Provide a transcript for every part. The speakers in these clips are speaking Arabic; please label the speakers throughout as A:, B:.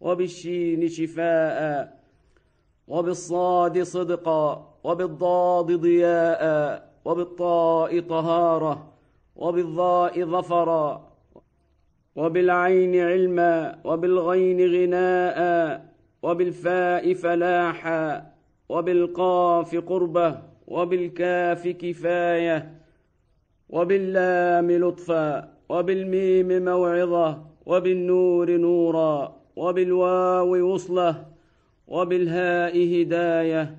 A: وبالشين شفاء وبالصاد صدقا وبالضاد ضياء وبالطاء طهارة وبالضاء ظفرا وبالعين علما وبالغين غناء وبالفاء فلاحا وبالقاف قربة وبالكاف كفاية وباللام لطفا وبالميم موعظة وبالنور نورا وبالواو وصلة وبالهاء هداية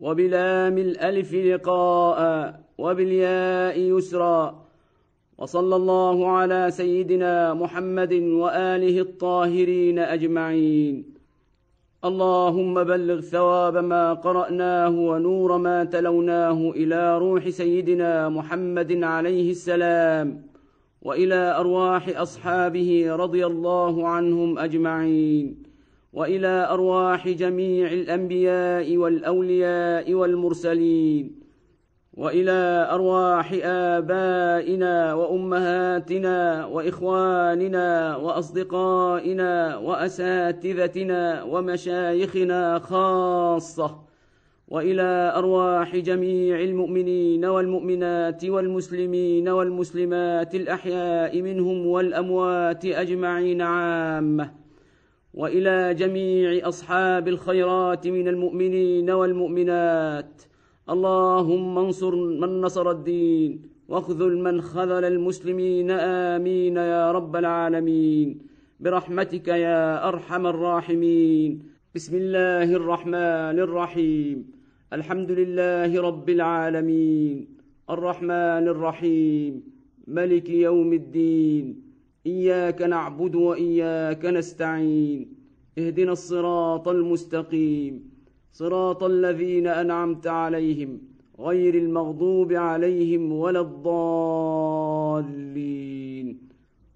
A: وبلام الألف لقاء وبالياء يسرا وصلى الله على سيدنا محمد وآله الطاهرين أجمعين اللهم بلغ ثواب ما قرأناه ونور ما تلوناه إلى روح سيدنا محمد عليه السلام والى ارواح اصحابه رضي الله عنهم اجمعين والى ارواح جميع الانبياء والاولياء والمرسلين والى ارواح ابائنا وامهاتنا واخواننا واصدقائنا واساتذتنا ومشايخنا خاصه والى ارواح جميع المؤمنين والمؤمنات والمسلمين والمسلمات الاحياء منهم والاموات اجمعين عامه والى جميع اصحاب الخيرات من المؤمنين والمؤمنات اللهم انصر من نصر الدين واخذل من خذل المسلمين امين يا رب العالمين برحمتك يا ارحم الراحمين بسم الله الرحمن الرحيم الحمد لله رب العالمين الرحمن الرحيم ملك يوم الدين إياك نعبد وإياك نستعين اهدنا الصراط المستقيم صراط الذين أنعمت عليهم غير المغضوب عليهم ولا الضالين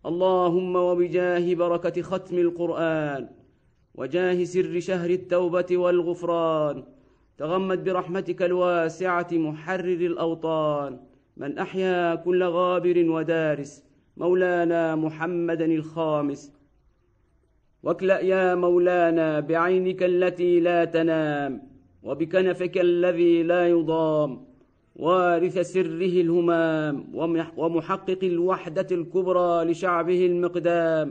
A: اللهم وبجاه بركة ختم القرآن وجاه سر شهر التوبة والغفران تغمد برحمتك الواسعة محرر الأوطان من أحيا كل غابر ودارس مولانا محمدا الخامس واكلأ يا مولانا بعينك التي لا تنام وبكنفك الذي لا يضام وارث سره الهمام ومحقق الوحدة الكبرى لشعبه المقدام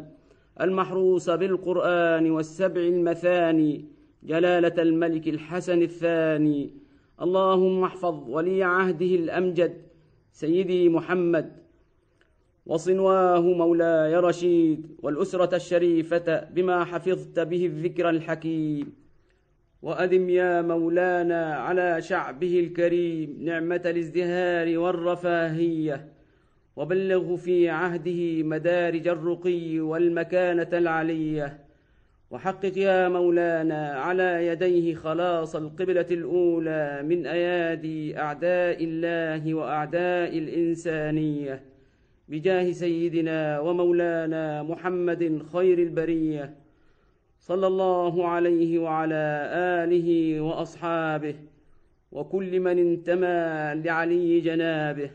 A: المحروس بالقرآن والسبع المثاني جلاله الملك الحسن الثاني اللهم احفظ ولي عهده الامجد سيدي محمد وصنواه مولاي رشيد والاسره الشريفه بما حفظت به الذكر الحكيم وادم يا مولانا على شعبه الكريم نعمه الازدهار والرفاهيه وبلغه في عهده مدارج الرقي والمكانه العليه وحقق يا مولانا على يديه خلاص القبلة الأولى من أيادي أعداء الله وأعداء الإنسانية بجاه سيدنا ومولانا محمد خير البرية صلى الله عليه وعلى آله وأصحابه وكل من انتمى لعلي جنابه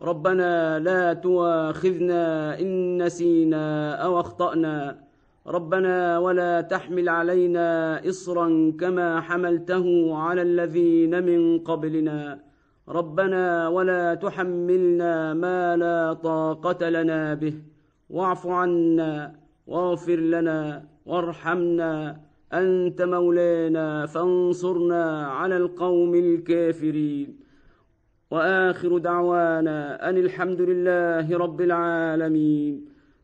A: ربنا لا تواخذنا إن نسينا أو أخطأنا ربنا ولا تحمل علينا إصرا كما حملته على الذين من قبلنا ربنا ولا تحملنا ما لا طاقة لنا به واعف عنا واغفر لنا وارحمنا أنت مولانا فانصرنا على القوم الكافرين وآخر دعوانا أن الحمد لله رب العالمين